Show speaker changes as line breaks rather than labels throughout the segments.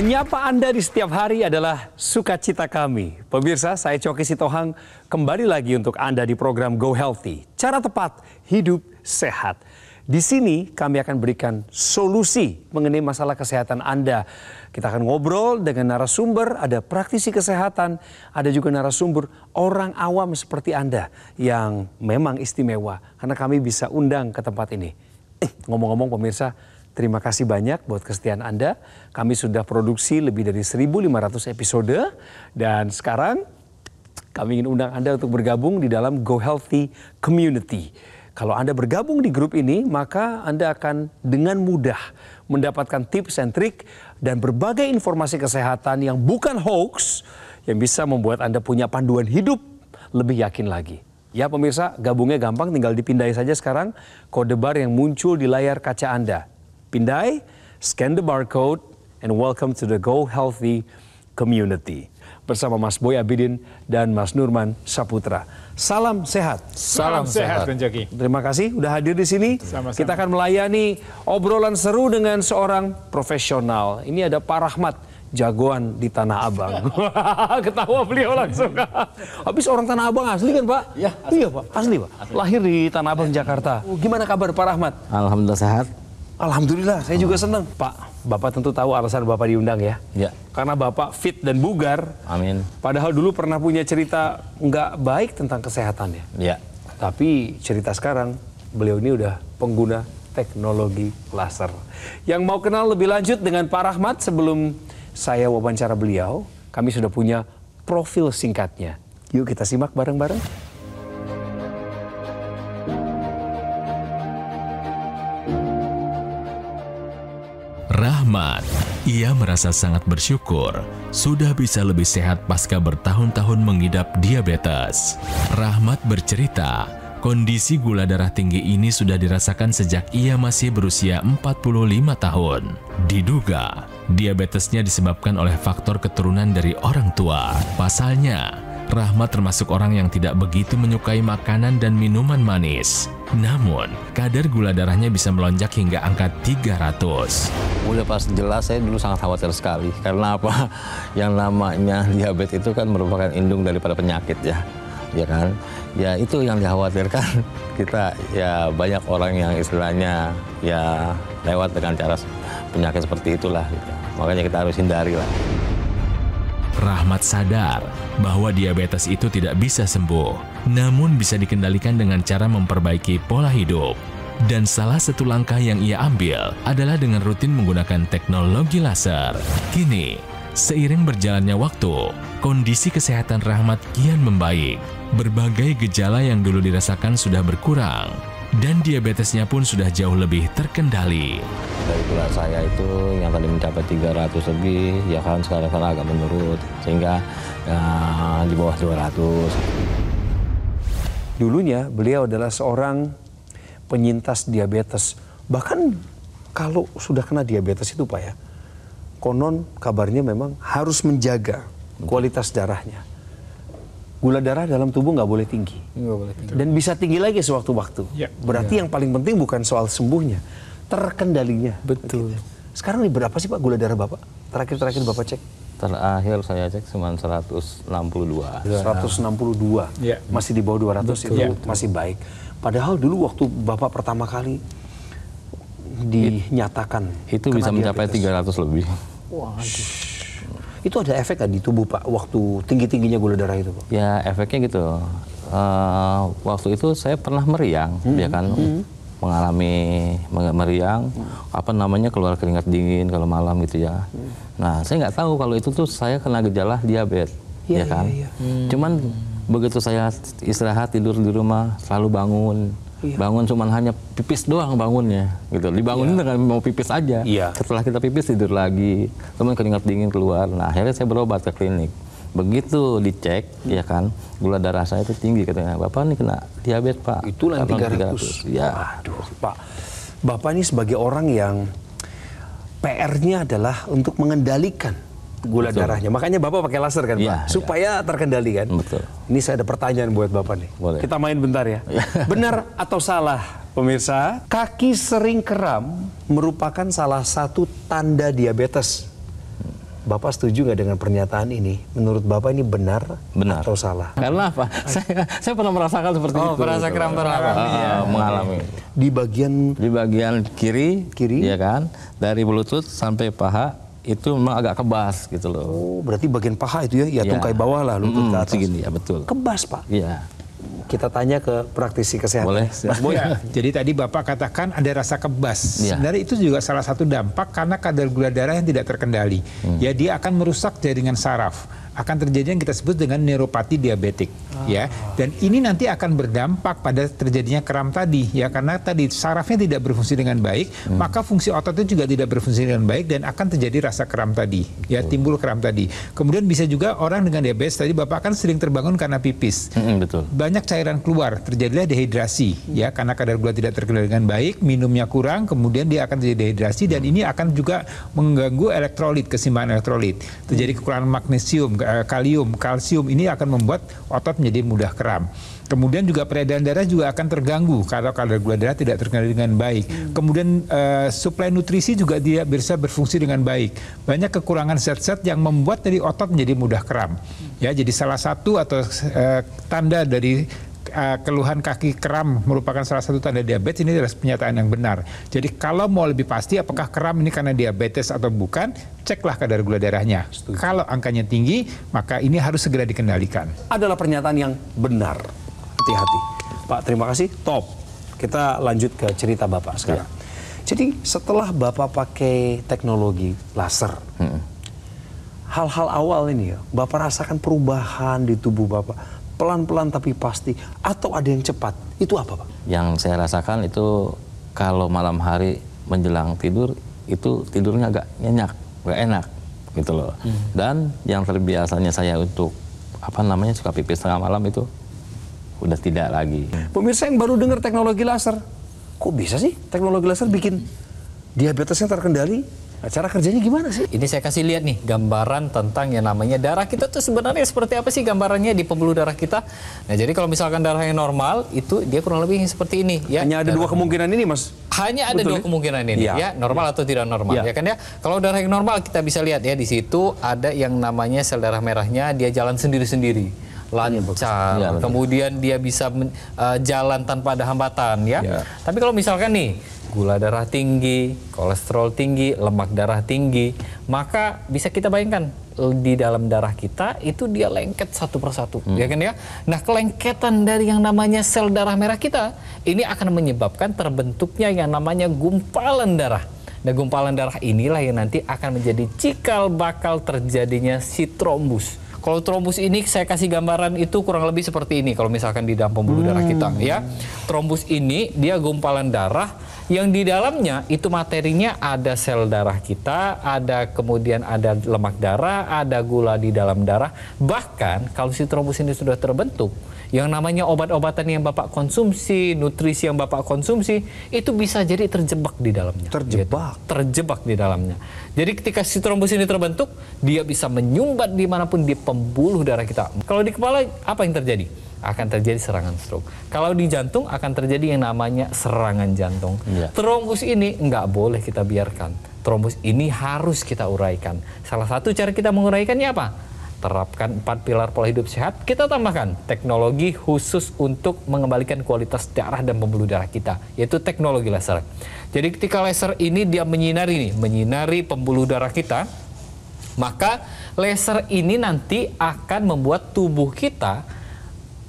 Menyapa Anda di setiap hari adalah sukacita kami. Pemirsa, saya Coki Sitohang kembali lagi untuk Anda di program Go Healthy. Cara tepat, hidup sehat. Di sini kami akan berikan solusi mengenai masalah kesehatan Anda. Kita akan ngobrol dengan narasumber, ada praktisi kesehatan, ada juga narasumber orang awam seperti Anda yang memang istimewa karena kami bisa undang ke tempat ini. Eh, ngomong-ngomong pemirsa, Terima kasih banyak buat kesetiaan Anda. Kami sudah produksi lebih dari 1.500 episode dan sekarang kami ingin undang Anda untuk bergabung di dalam Go Healthy Community. Kalau Anda bergabung di grup ini, maka Anda akan dengan mudah mendapatkan tips dan trik dan berbagai informasi kesehatan yang bukan hoax yang bisa membuat Anda punya panduan hidup lebih yakin lagi. Ya pemirsa, gabungnya gampang tinggal dipindai saja sekarang kode bar yang muncul di layar kaca Anda. Pindai, scan the barcode, and welcome to the Go Healthy Community. Bersama Mas Boy Abidin dan Mas Nurman Saputra. Salam sehat. Salam, Salam sehat, sehat. Terima kasih sudah hadir di sini. Sama-sama. Kita akan melayani obrolan seru dengan seorang profesional. Ini ada Pak Rahmat jagoan di Tanah Abang. Ketawa beliau langsung. Habis orang Tanah Abang asli kan Pak? Ya, asli. Iya Pak, asli Pak. Asli. Lahir di Tanah Abang, iya. Jakarta. Gimana kabar Pak Rahmat? Alhamdulillah sehat. Alhamdulillah, saya juga senang. Pak, Bapak tentu tahu alasan Bapak diundang ya. Ya. Karena Bapak fit dan bugar. Amin. Padahal dulu pernah punya cerita nggak baik tentang kesehatannya. ya. Tapi cerita sekarang, beliau ini udah pengguna teknologi laser. Yang mau kenal lebih lanjut dengan Pak Rahmat sebelum saya wawancara beliau, kami sudah punya profil singkatnya. Yuk kita simak bareng-bareng.
Rahmat. Ia merasa sangat bersyukur sudah bisa lebih sehat pasca bertahun-tahun mengidap diabetes. Rahmat bercerita, kondisi gula darah tinggi ini sudah dirasakan sejak ia masih berusia 45 tahun. Diduga, diabetesnya disebabkan oleh faktor keturunan dari orang tua. Pasalnya, Rahmat termasuk orang yang tidak begitu menyukai makanan dan minuman manis. Namun, kadar gula darahnya bisa melonjak hingga angka 300.
Udah pas jelas saya dulu sangat khawatir sekali. Karena apa? Yang namanya diabetes itu kan merupakan indung daripada penyakit ya. Ya kan? Ya itu yang dikhawatirkan. Kita ya banyak orang yang istilahnya ya lewat dengan cara penyakit seperti itulah. Gitu. Makanya kita harus hindari lah.
Rahmat sadar bahwa diabetes itu tidak bisa sembuh, namun bisa dikendalikan dengan cara memperbaiki pola hidup. Dan salah satu langkah yang ia ambil adalah dengan rutin menggunakan teknologi laser. Kini, seiring berjalannya waktu, kondisi kesehatan Rahmat kian membaik. Berbagai gejala yang dulu dirasakan sudah berkurang, dan diabetesnya pun sudah jauh lebih terkendali.
Dari berat saya itu yang tadi mencapai 300 lebih, ya kan
sekarang kan agak menurut, sehingga ya, di bawah 200. Dulunya beliau adalah seorang penyintas diabetes. Bahkan kalau sudah kena diabetes itu Pak ya, konon kabarnya memang harus menjaga kualitas darahnya gula darah dalam tubuh nggak boleh tinggi. Gak boleh tinggi. Dan bisa tinggi lagi sewaktu-waktu. Ya. Berarti ya. yang paling penting bukan soal sembuhnya, terkendalinya. Betul. Begitu. Sekarang ini berapa sih Pak gula darah Bapak? Terakhir-terakhir Bapak cek? Terakhir saya cek cuma 162. 162. Ya. ya. Masih di bawah 200 Betul. itu ya. masih baik. Padahal dulu waktu Bapak pertama kali dinyatakan itu bisa mencapai diabetes.
300 lebih. Waduh.
Itu ada efek nggak di tubuh Pak waktu tinggi-tingginya gula darah itu Pak?
Ya efeknya gitu. Uh, waktu itu saya pernah meriang, mm -hmm. ya kan, mm -hmm. mengalami meriang, mm apa namanya keluar keringat dingin kalau malam gitu ya. Mm. Nah saya nggak tahu kalau itu tuh saya kena gejala diabetes, iya, ya, ya kan. yeah, Hmm. Cuman begitu saya istirahat tidur di rumah selalu bangun Iya. Bangun cuma hanya pipis doang bangunnya, gitu. Dibangunin iya. dengan mau pipis aja. Iya. Setelah kita pipis tidur lagi, teman keringat dingin keluar. Nah akhirnya saya berobat ke klinik. Begitu dicek, hmm. ya kan, gula darah saya itu tinggi katanya. Bapak
ini kena diabetes pak. Itulah yang 300. 300. Ya. Aduh, pak. Bapak ini sebagai orang yang PR-nya adalah untuk mengendalikan gula Betul. darahnya. Makanya Bapak pakai laser kan, ya, Supaya ya. terkendali kan? Betul. Ini saya ada pertanyaan buat Bapak nih. Boleh. Kita main bentar ya. Iya. Benar atau salah, pemirsa? Kaki sering kram merupakan salah satu tanda diabetes. Bapak setuju nggak dengan pernyataan ini? Menurut Bapak ini benar, benar. atau salah?
Karena apa? Saya, saya pernah merasakan seperti oh, itu. Merasa kram mengalami, iya, uh, ah, mengalami. Di bagian di bagian kiri, kiri, ya kan? Dari lutut sampai paha itu memang agak kebas gitu
loh. Oh, berarti bagian paha itu ya, ya, ya. tungkai bawah lah, lutut hmm, ke atas. Segini, ya betul. Kebas, Pak?
Iya kita tanya ke praktisi kesehatan. Boleh. Mas ya. jadi tadi Bapak katakan ada rasa kebas. Ya. Sebenarnya itu juga salah satu dampak karena kadar gula darah yang tidak terkendali. Hmm. Ya dia akan merusak jaringan saraf akan terjadi yang kita sebut dengan neuropati diabetik ah. ya dan ini nanti akan berdampak pada terjadinya kram tadi ya karena tadi sarafnya tidak berfungsi dengan baik hmm. maka fungsi ototnya juga tidak berfungsi dengan baik dan akan terjadi rasa kram tadi ya betul. timbul kram tadi kemudian bisa juga orang dengan diabetes tadi bapak akan sering terbangun karena pipis hmm, betul banyak cairan cairan keluar, terjadilah dehidrasi hmm. ya karena kadar gula tidak terkendali dengan baik, minumnya kurang, kemudian dia akan terjadi dehidrasi hmm. dan ini akan juga mengganggu elektrolit, kesimbangan elektrolit. Terjadi kekurangan magnesium, eh, kalium, kalsium ini akan membuat otot menjadi mudah kram. Kemudian juga peredaran darah juga akan terganggu kalau kadar gula darah tidak terkendali dengan baik. Hmm. Kemudian uh, suplai nutrisi juga tidak bisa berfungsi dengan baik. Banyak kekurangan zat-zat yang membuat dari otot menjadi mudah kram. Ya, jadi salah satu atau uh, tanda dari Eh, keluhan kaki kram merupakan salah satu tanda diabetes ini adalah pernyataan yang benar. Jadi kalau mau lebih pasti apakah kram ini karena diabetes atau bukan, ceklah kadar gula darahnya. Setuju. Kalau angkanya tinggi, maka ini harus segera dikendalikan. Adalah pernyataan yang benar.
Hati-hati. Pak, terima kasih. Top. Kita lanjut ke cerita Bapak sekarang. Ya. Jadi setelah Bapak pakai teknologi laser, hmm. hal-hal hmm. awal ini ya, Bapak rasakan perubahan di tubuh Bapak pelan-pelan tapi pasti, atau ada yang cepat? Itu apa, Pak?
Yang saya rasakan itu kalau malam hari menjelang tidur, itu tidurnya agak nyenyak, gak enak, gitu loh. Hmm. Dan yang terbiasanya saya untuk apa namanya suka pipis tengah malam itu udah tidak lagi.
Pemirsa yang baru dengar teknologi laser, kok bisa sih teknologi laser bikin
diabetesnya terkendali? Nah, cara kerjanya gimana sih? Ini saya kasih lihat nih gambaran tentang yang namanya darah kita tuh sebenarnya seperti apa sih gambarannya di pembuluh darah kita. Nah, jadi kalau misalkan darahnya normal itu dia kurang lebih seperti ini ya. Hanya ada darah dua kemungkinan ini, Mas. Hanya ada Betul, dua ya? kemungkinan ini ya, ya normal ya. atau tidak normal ya. ya kan ya. Kalau darah yang normal kita bisa lihat ya di situ ada yang namanya sel darah merahnya dia jalan sendiri-sendiri iya, lancar, ya, kemudian dia bisa uh, jalan tanpa ada hambatan ya. ya. Tapi kalau misalkan nih gula darah tinggi, kolesterol tinggi, lemak darah tinggi, maka bisa kita bayangkan di dalam darah kita itu dia lengket satu persatu, hmm. ya kan ya. Nah kelengketan dari yang namanya sel darah merah kita ini akan menyebabkan terbentuknya yang namanya gumpalan darah. Nah gumpalan darah inilah yang nanti akan menjadi cikal bakal terjadinya si trombus. Kalau trombus ini saya kasih gambaran itu kurang lebih seperti ini kalau misalkan di dalam pembuluh darah kita hmm. ya. Trombus ini dia gumpalan darah yang di dalamnya itu materinya ada sel darah kita, ada kemudian ada lemak darah, ada gula di dalam darah. Bahkan kalau si trombus ini sudah terbentuk, yang namanya obat-obatan yang Bapak konsumsi, nutrisi yang Bapak konsumsi, itu bisa jadi terjebak di dalamnya. Terjebak. Gitu. Terjebak di dalamnya. Jadi ketika si trombus ini terbentuk, dia bisa menyumbat dimanapun di pembuluh darah kita. Kalau di kepala, apa yang terjadi? akan terjadi serangan stroke. Kalau di jantung akan terjadi yang namanya serangan jantung. Ya. Trombus ini nggak boleh kita biarkan. Trombus ini harus kita uraikan. Salah satu cara kita menguraikannya apa? terapkan empat pilar pola hidup sehat, kita tambahkan teknologi khusus untuk mengembalikan kualitas darah dan pembuluh darah kita, yaitu teknologi laser. Jadi ketika laser ini dia menyinari nih, menyinari pembuluh darah kita, maka laser ini nanti akan membuat tubuh kita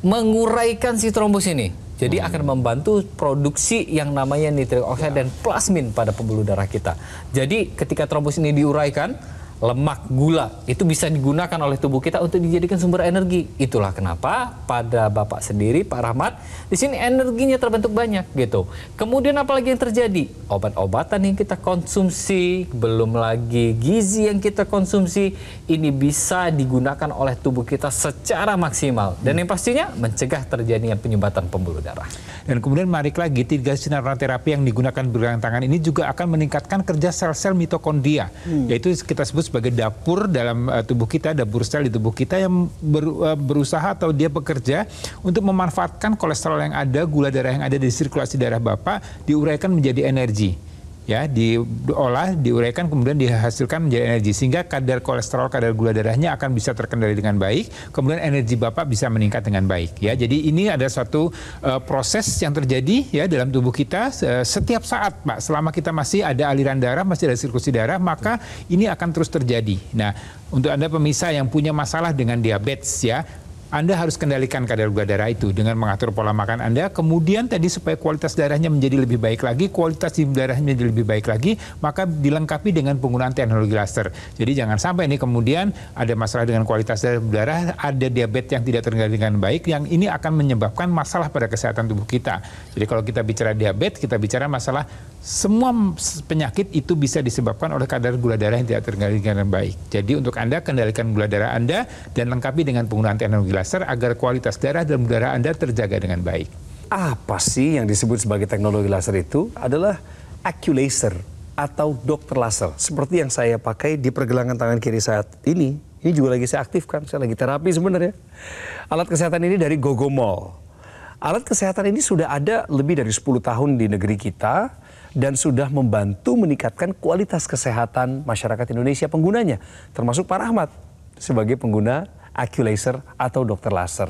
menguraikan si trombus ini. Jadi hmm. akan membantu produksi yang namanya nitrik oksida ya. dan plasmin pada pembuluh darah kita. Jadi ketika trombus ini diuraikan, lemak, gula itu bisa digunakan oleh tubuh kita untuk dijadikan sumber energi. Itulah kenapa pada Bapak sendiri Pak Rahmat di sini energinya terbentuk banyak gitu. Kemudian apalagi yang terjadi? Obat-obatan yang kita konsumsi, belum lagi gizi yang kita konsumsi ini bisa digunakan oleh tubuh kita secara maksimal dan yang pastinya mencegah terjadinya penyumbatan pembuluh darah.
Dan kemudian menarik lagi, tiga sinar terapi yang digunakan tangan ini juga akan meningkatkan kerja sel-sel mitokondria, hmm. yaitu kita sebut sebagai dapur dalam uh, tubuh kita, dapur sel di tubuh kita yang ber, uh, berusaha atau dia bekerja untuk memanfaatkan kolesterol yang ada, gula darah yang ada di sirkulasi darah Bapak diuraikan menjadi energi ya diolah diuraikan kemudian dihasilkan menjadi energi sehingga kadar kolesterol kadar gula darahnya akan bisa terkendali dengan baik kemudian energi bapak bisa meningkat dengan baik ya jadi ini ada suatu uh, proses yang terjadi ya dalam tubuh kita uh, setiap saat pak selama kita masih ada aliran darah masih ada sirkulasi darah maka ini akan terus terjadi nah untuk anda pemirsa yang punya masalah dengan diabetes ya anda harus kendalikan kadar gula darah itu dengan mengatur pola makan Anda. Kemudian tadi supaya kualitas darahnya menjadi lebih baik lagi, kualitas darahnya menjadi lebih baik lagi, maka dilengkapi dengan penggunaan teknologi laser. Jadi jangan sampai ini kemudian ada masalah dengan kualitas darah, darah ada diabetes yang tidak terkendali dengan baik, yang ini akan menyebabkan masalah pada kesehatan tubuh kita. Jadi kalau kita bicara diabetes, kita bicara masalah semua penyakit itu bisa disebabkan oleh kadar gula darah yang tidak terkendali dengan baik. Jadi untuk Anda kendalikan gula darah Anda dan lengkapi dengan penggunaan teknologi laser dasar agar kualitas darah dan udara Anda terjaga dengan baik. Apa sih yang disebut sebagai teknologi laser itu? Adalah
Aculaser atau dokter laser. Seperti yang saya pakai di pergelangan tangan kiri saat ini. Ini juga lagi saya aktifkan, saya lagi terapi sebenarnya. Alat kesehatan ini dari Gogo Mall. Alat kesehatan ini sudah ada lebih dari 10 tahun di negeri kita dan sudah membantu meningkatkan kualitas kesehatan masyarakat Indonesia penggunanya, termasuk Pak Rahmat sebagai pengguna Aculaser atau dokter laser.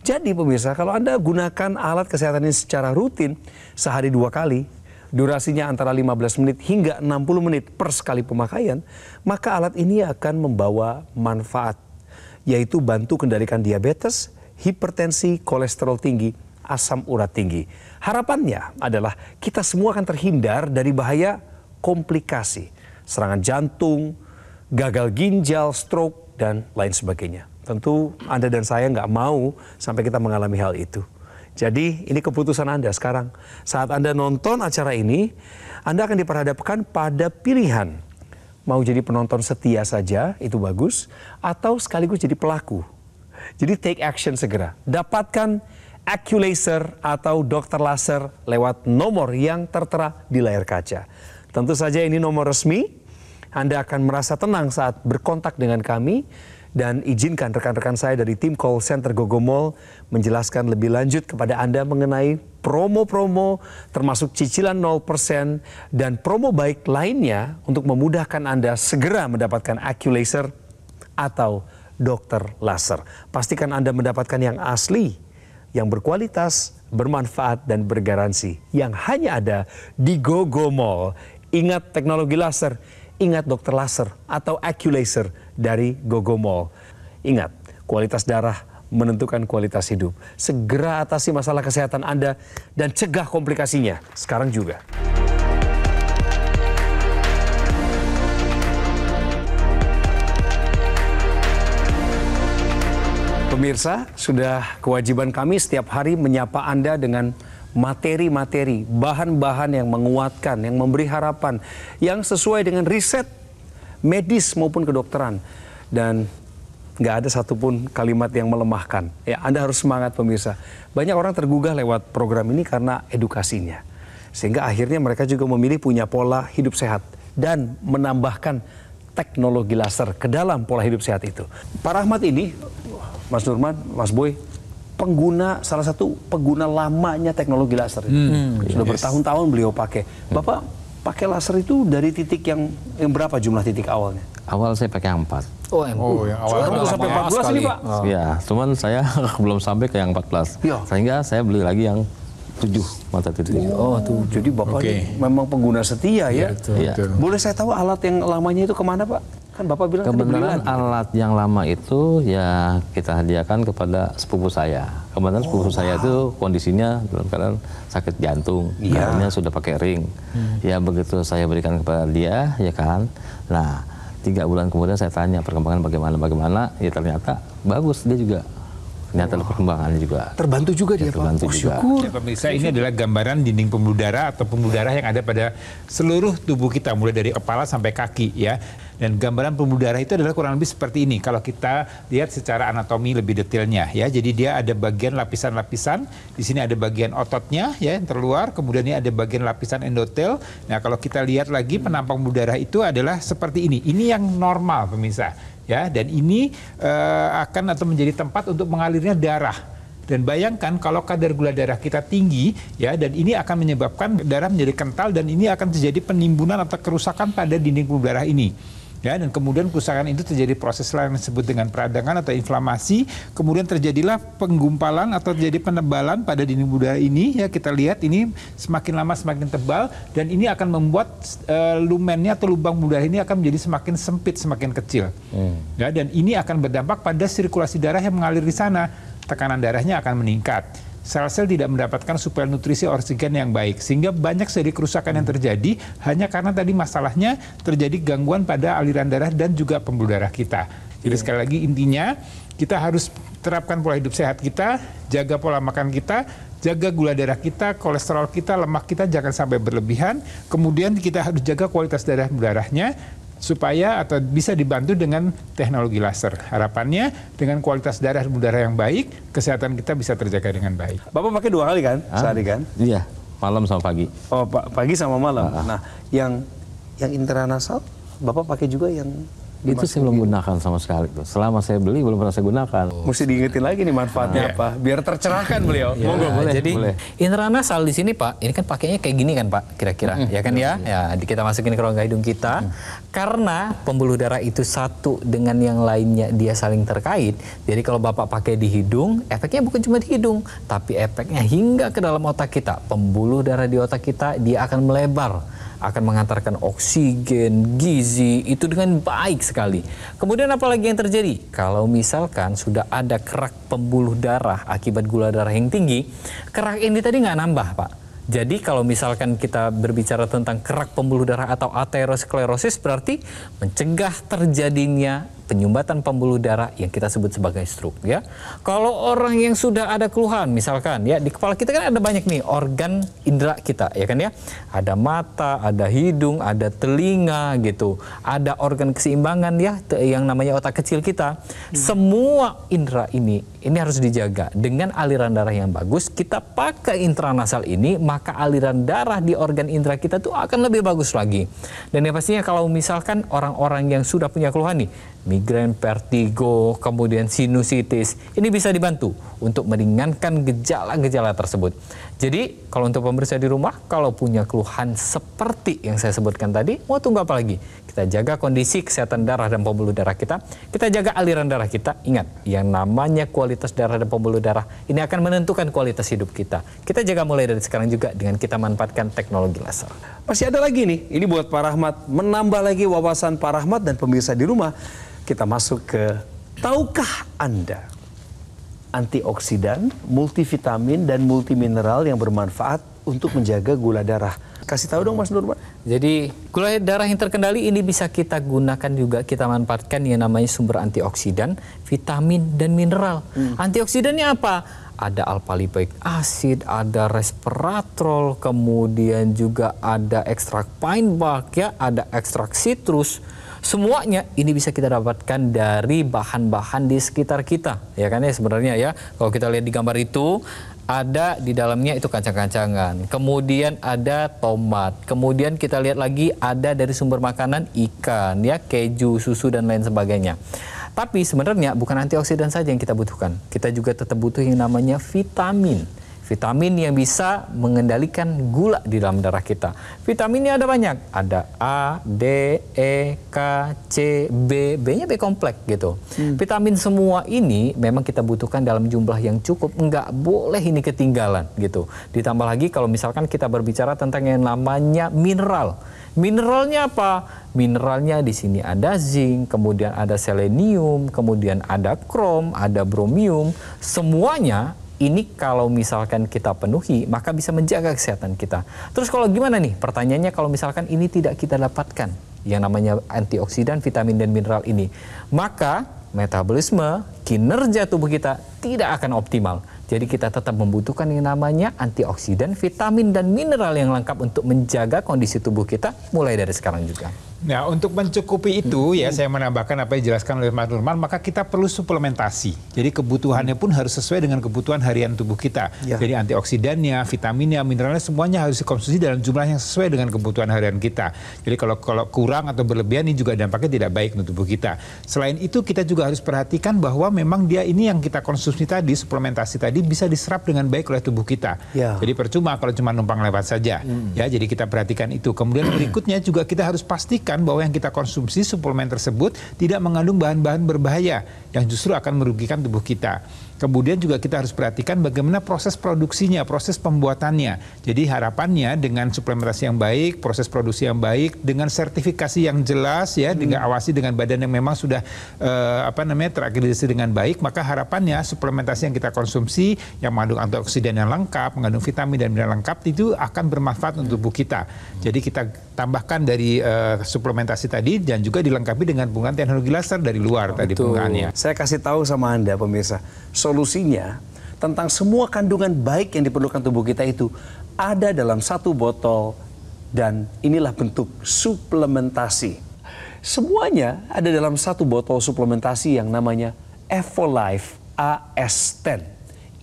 Jadi pemirsa kalau Anda gunakan alat kesehatan ini secara rutin sehari dua kali, durasinya antara 15 menit hingga 60 menit per sekali pemakaian, maka alat ini akan membawa manfaat yaitu bantu kendalikan diabetes, hipertensi, kolesterol tinggi, asam urat tinggi. Harapannya adalah kita semua akan terhindar dari bahaya komplikasi, serangan jantung, gagal ginjal, stroke, dan lain sebagainya. Tentu Anda dan saya nggak mau sampai kita mengalami hal itu. Jadi ini keputusan Anda sekarang. Saat Anda nonton acara ini, Anda akan diperhadapkan pada pilihan. Mau jadi penonton setia saja, itu bagus. Atau sekaligus jadi pelaku. Jadi take action segera. Dapatkan Aculaser atau dokter laser lewat nomor yang tertera di layar kaca. Tentu saja ini nomor resmi. Anda akan merasa tenang saat berkontak dengan kami dan izinkan rekan-rekan saya dari tim call center Gogo Mall menjelaskan lebih lanjut kepada Anda mengenai promo-promo termasuk cicilan 0% dan promo baik lainnya untuk memudahkan Anda segera mendapatkan Laser atau dokter laser. Pastikan Anda mendapatkan yang asli, yang berkualitas, bermanfaat dan bergaransi yang hanya ada di GoGo Mall. Ingat teknologi laser ingat dokter laser atau aculaser dari Gogo Mall. Ingat, kualitas darah menentukan kualitas hidup. Segera atasi masalah kesehatan Anda dan cegah komplikasinya sekarang juga. Pemirsa, sudah kewajiban kami setiap hari menyapa Anda dengan materi-materi, bahan-bahan yang menguatkan, yang memberi harapan, yang sesuai dengan riset medis maupun kedokteran. Dan nggak ada satupun kalimat yang melemahkan. Ya, Anda harus semangat pemirsa. Banyak orang tergugah lewat program ini karena edukasinya. Sehingga akhirnya mereka juga memilih punya pola hidup sehat dan menambahkan teknologi laser ke dalam pola hidup sehat itu. Pak Rahmat ini, Mas Nurman, Mas Boy, pengguna salah satu pengguna lamanya teknologi laser. Hmm. Sudah yes. bertahun-tahun beliau pakai. Hmm. Bapak pakai laser itu dari titik yang, yang berapa jumlah titik awalnya? Awal saya pakai yang empat
Oh, yang, oh, yang
awal sampai empat belas ini Pak. Ya,
cuman saya belum sampai ke yang 14. Ya. Sehingga saya beli lagi yang tujuh mata titik. Oh, tuh. Jadi bapak okay.
memang pengguna
setia ya. ya. itu, ya. Itu.
Boleh saya tahu alat yang lamanya itu kemana pak? Kan bapak bilang kebenaran
alat yang lama itu ya kita hadiahkan kepada sepupu saya. Kebetulan oh, sepupu wow. saya itu kondisinya dalam keadaan sakit jantung, ya. karena sudah pakai ring. Hmm. Ya begitu saya berikan kepada dia, ya kan. Nah tiga bulan kemudian saya tanya perkembangan bagaimana bagaimana ya ternyata bagus dia juga ternyata wow. perkembangan juga
terbantu juga dia iya, terbantu Oh, syukur. Juga. Ya, pemirsa ini adalah gambaran dinding pembuluh darah atau pembuluh darah yang ada pada seluruh tubuh kita mulai dari kepala sampai kaki ya. Dan gambaran pembuluh darah itu adalah kurang lebih seperti ini kalau kita lihat secara anatomi lebih detailnya ya. Jadi dia ada bagian lapisan-lapisan, di sini ada bagian ototnya ya yang terluar, kemudian ini ada bagian lapisan endotel. Nah, kalau kita lihat lagi penampang pembuluh darah itu adalah seperti ini. Ini yang normal pemirsa ya dan ini uh, akan atau menjadi tempat untuk mengalirnya darah. Dan bayangkan kalau kadar gula darah kita tinggi ya dan ini akan menyebabkan darah menjadi kental dan ini akan terjadi penimbunan atau kerusakan pada dinding pembuluh darah ini. Ya, dan kemudian kerusakan itu terjadi proses lain yang disebut dengan peradangan atau inflamasi. Kemudian terjadilah penggumpalan atau terjadi penebalan pada dinding budaya ini. Ya, kita lihat ini semakin lama semakin tebal dan ini akan membuat uh, lumennya atau lubang budaya ini akan menjadi semakin sempit, semakin kecil. Hmm. Ya, dan ini akan berdampak pada sirkulasi darah yang mengalir di sana. Tekanan darahnya akan meningkat sel-sel tidak mendapatkan suplai nutrisi oksigen yang baik sehingga banyak sekali kerusakan yang terjadi hanya karena tadi masalahnya terjadi gangguan pada aliran darah dan juga pembuluh darah kita. Jadi yeah. sekali lagi intinya kita harus terapkan pola hidup sehat kita, jaga pola makan kita, jaga gula darah kita, kolesterol kita, lemak kita jangan sampai berlebihan. Kemudian kita harus jaga kualitas darah darahnya supaya atau bisa dibantu dengan teknologi laser. Harapannya dengan kualitas darah udara yang baik, kesehatan kita bisa terjaga dengan baik. Bapak pakai dua kali kan ah, sehari kan?
Iya,
malam sama pagi. Oh, pagi sama malam. Ah, ah. Nah, yang yang intranasal Bapak pakai juga yang itu
saya belum gunakan sama sekali
tuh. Selama saya beli belum pernah saya gunakan. Oh. Mesti diingetin lagi nih manfaatnya nah. apa. Biar tercerahkan beliau. ya, Monggo boleh. Jadi boleh. intranasal di sini Pak, ini kan pakainya kayak gini kan Pak kira-kira. Mm -hmm. Ya kan ya? Iya, iya. Ya, kita masukin ke rongga hidung kita. Mm. Karena pembuluh darah itu satu dengan yang lainnya dia saling terkait. Jadi kalau Bapak pakai di hidung, efeknya bukan cuma di hidung, tapi efeknya hingga ke dalam otak kita. Pembuluh darah di otak kita dia akan melebar akan mengantarkan oksigen, gizi itu dengan baik sekali. Kemudian apalagi yang terjadi? Kalau misalkan sudah ada kerak pembuluh darah akibat gula darah yang tinggi, kerak ini tadi nggak nambah, Pak. Jadi kalau misalkan kita berbicara tentang kerak pembuluh darah atau aterosklerosis berarti mencegah terjadinya penyumbatan pembuluh darah yang kita sebut sebagai stroke ya. Kalau orang yang sudah ada keluhan misalkan ya di kepala kita kan ada banyak nih organ indera kita ya kan ya. Ada mata, ada hidung, ada telinga gitu. Ada organ keseimbangan ya yang namanya otak kecil kita. Hmm. Semua indera ini ini harus dijaga dengan aliran darah yang bagus. Kita pakai intranasal ini maka aliran darah di organ indera kita tuh akan lebih bagus lagi. Dan yang pastinya kalau misalkan orang-orang yang sudah punya keluhan nih migrain, vertigo, kemudian sinusitis. Ini bisa dibantu untuk meringankan gejala-gejala tersebut. Jadi, kalau untuk pemirsa di rumah, kalau punya keluhan seperti yang saya sebutkan tadi, mau tunggu apa lagi? Kita jaga kondisi kesehatan darah dan pembuluh darah kita, kita jaga aliran darah kita. Ingat, yang namanya kualitas darah dan pembuluh darah ini akan menentukan kualitas hidup kita. Kita jaga mulai dari sekarang juga dengan kita manfaatkan teknologi laser. Masih ada lagi nih,
ini buat Pak Rahmat, menambah lagi wawasan Pak Rahmat dan pemirsa di rumah kita masuk ke tahukah Anda antioksidan, multivitamin
dan multimineral yang bermanfaat untuk menjaga gula darah. Kasih tahu dong Mas Nurman. Jadi gula darah yang terkendali ini bisa kita gunakan juga kita manfaatkan yang namanya sumber antioksidan, vitamin dan mineral. Hmm. Antioksidannya apa? ada alpha lipoic acid, ada resveratrol, kemudian juga ada ekstrak pine bark ya, ada ekstrak citrus semuanya ini bisa kita dapatkan dari bahan-bahan di sekitar kita ya kan ya sebenarnya ya kalau kita lihat di gambar itu ada di dalamnya itu kacang-kacangan, kemudian ada tomat, kemudian kita lihat lagi ada dari sumber makanan ikan, ya keju, susu dan lain sebagainya. Tapi sebenarnya bukan antioksidan saja yang kita butuhkan, kita juga tetap butuh yang namanya vitamin. Vitamin yang bisa mengendalikan gula di dalam darah kita. Vitaminnya ada banyak, ada A, D, E, K, C, B, B-nya B kompleks gitu. Hmm. Vitamin semua ini memang kita butuhkan dalam jumlah yang cukup, nggak boleh ini ketinggalan gitu. Ditambah lagi kalau misalkan kita berbicara tentang yang namanya mineral. Mineralnya apa? Mineralnya di sini ada zinc, kemudian ada selenium, kemudian ada krom, ada bromium. Semuanya ini kalau misalkan kita penuhi maka bisa menjaga kesehatan kita. Terus kalau gimana nih? Pertanyaannya kalau misalkan ini tidak kita dapatkan yang namanya antioksidan, vitamin dan mineral ini, maka metabolisme, kinerja tubuh kita tidak akan optimal. Jadi kita tetap membutuhkan yang namanya antioksidan, vitamin dan mineral yang lengkap untuk menjaga kondisi tubuh kita mulai dari sekarang juga.
Nah, untuk mencukupi itu hmm. ya saya menambahkan apa yang dijelaskan oleh Mas Nurman, maka kita perlu suplementasi. Jadi kebutuhannya pun harus sesuai dengan kebutuhan harian tubuh kita. Ya. Jadi antioksidannya, vitaminnya, mineralnya semuanya harus dikonsumsi dalam jumlah yang sesuai dengan kebutuhan harian kita. Jadi kalau kalau kurang atau berlebihan ini juga dampaknya tidak baik untuk tubuh kita. Selain itu kita juga harus perhatikan bahwa memang dia ini yang kita konsumsi tadi, suplementasi tadi bisa diserap dengan baik oleh tubuh kita. Ya. Jadi percuma kalau cuma numpang lewat saja. Hmm. Ya, jadi kita perhatikan itu. Kemudian berikutnya juga kita harus pastikan memastikan bahwa yang kita konsumsi suplemen tersebut tidak mengandung bahan-bahan berbahaya yang justru akan merugikan tubuh kita. Kemudian juga kita harus perhatikan bagaimana proses produksinya, proses pembuatannya. Jadi harapannya dengan suplementasi yang baik, proses produksi yang baik, dengan sertifikasi yang jelas ya, hmm. dengan awasi dengan badan yang memang sudah uh, apa namanya terakreditasi dengan baik, maka harapannya suplementasi yang kita konsumsi yang mengandung antioksidan yang lengkap, mengandung vitamin dan mineral lengkap itu akan bermanfaat hmm. untuk tubuh kita. Jadi kita tambahkan dari uh, suplementasi tadi dan juga dilengkapi dengan bunga teknologi laser dari luar oh, tadi bunganya.
Saya kasih tahu sama Anda pemirsa. So solusinya tentang semua kandungan baik yang diperlukan tubuh kita itu ada dalam satu botol dan inilah bentuk suplementasi. Semuanya ada dalam satu botol suplementasi yang namanya Evolife AS10.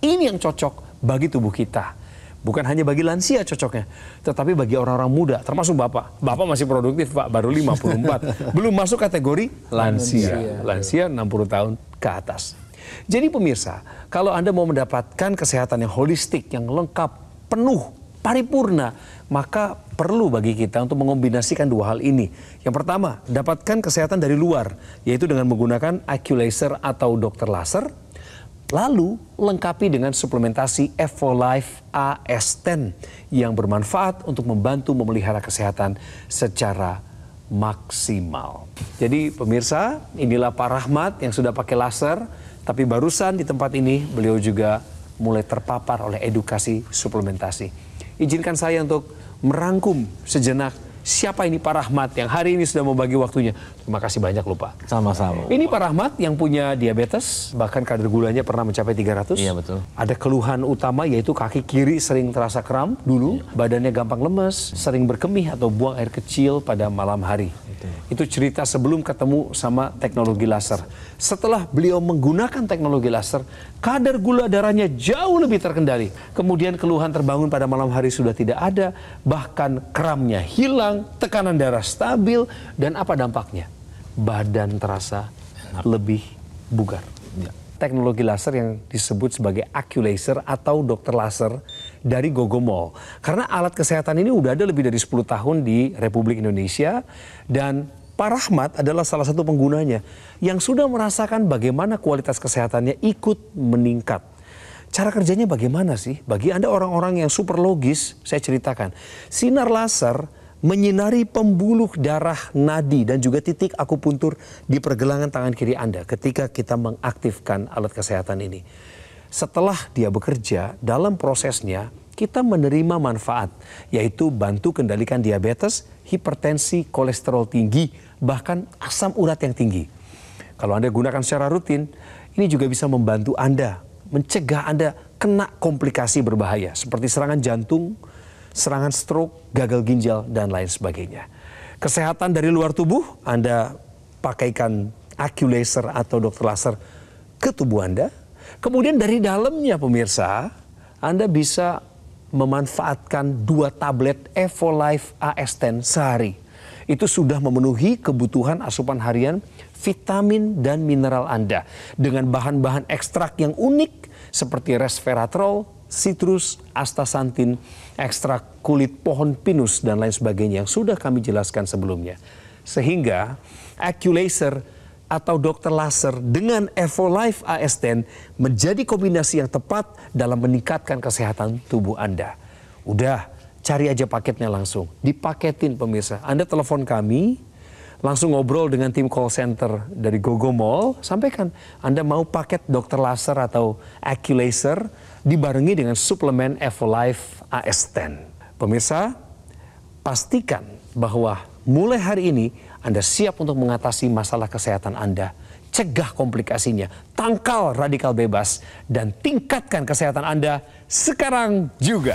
Ini yang cocok bagi tubuh kita. Bukan hanya bagi lansia cocoknya, tetapi bagi orang-orang muda, termasuk Bapak. Bapak masih produktif, Pak, baru 54. Belum masuk kategori lansia. Lansia 60 iya. tahun ke atas. Jadi pemirsa, kalau Anda mau mendapatkan kesehatan yang holistik, yang lengkap, penuh, paripurna, maka perlu bagi kita untuk mengombinasikan dua hal ini. Yang pertama, dapatkan kesehatan dari luar, yaitu dengan menggunakan laser atau dokter laser. Lalu lengkapi dengan suplementasi Life AS10 yang bermanfaat untuk membantu memelihara kesehatan secara maksimal. Jadi pemirsa, inilah Pak Rahmat yang sudah pakai laser tapi barusan di tempat ini beliau juga mulai terpapar oleh edukasi suplementasi. Izinkan saya untuk merangkum sejenak siapa ini Pak Rahmat yang hari ini sudah membagi waktunya. Terima kasih banyak lupa. Sama-sama. Ini Pak Rahmat yang punya diabetes, bahkan kadar gulanya pernah mencapai 300. Iya betul. Ada keluhan utama yaitu kaki kiri sering terasa kram dulu, iya. badannya gampang lemes, sering berkemih atau buang air kecil pada malam hari. Itu cerita sebelum ketemu sama teknologi laser. Setelah beliau menggunakan teknologi laser, kadar gula darahnya jauh lebih terkendali. Kemudian keluhan terbangun pada malam hari sudah tidak ada, bahkan kramnya hilang, tekanan darah stabil, dan apa dampaknya? Badan terasa lebih bugar. Ya. Teknologi laser yang disebut sebagai laser atau dokter laser dari Gogomol. Karena alat kesehatan ini udah ada lebih dari 10 tahun di Republik Indonesia dan Pak Rahmat adalah salah satu penggunanya yang sudah merasakan bagaimana kualitas kesehatannya ikut meningkat. Cara kerjanya bagaimana sih? Bagi Anda orang-orang yang super logis, saya ceritakan. Sinar laser menyinari pembuluh darah nadi dan juga titik akupuntur di pergelangan tangan kiri Anda ketika kita mengaktifkan alat kesehatan ini. Setelah dia bekerja, dalam prosesnya kita menerima manfaat, yaitu bantu kendalikan diabetes, hipertensi, kolesterol tinggi, bahkan asam urat yang tinggi. Kalau Anda gunakan secara rutin, ini juga bisa membantu Anda mencegah Anda kena komplikasi berbahaya seperti serangan jantung, serangan stroke, gagal ginjal, dan lain sebagainya. Kesehatan dari luar tubuh, Anda pakaikan Aculaser atau dokter laser ke tubuh Anda. Kemudian dari dalamnya pemirsa, Anda bisa memanfaatkan dua tablet Evolife AS10 sehari. Itu sudah memenuhi kebutuhan asupan harian vitamin dan mineral Anda dengan bahan-bahan ekstrak yang unik seperti resveratrol, citrus, astaxanthin, ekstrak kulit pohon pinus dan lain sebagainya yang sudah kami jelaskan sebelumnya. Sehingga Acculaser atau dokter laser dengan Evolife AS10 menjadi kombinasi yang tepat dalam meningkatkan kesehatan tubuh Anda. Udah, cari aja paketnya langsung. Dipaketin pemirsa. Anda telepon kami, langsung ngobrol dengan tim call center dari Gogo Mall, sampaikan Anda mau paket dokter laser atau Aculaser dibarengi dengan suplemen Evolife AS10. Pemirsa, pastikan bahwa mulai hari ini anda siap untuk mengatasi masalah kesehatan Anda, cegah komplikasinya, tangkal radikal bebas, dan tingkatkan kesehatan Anda sekarang juga.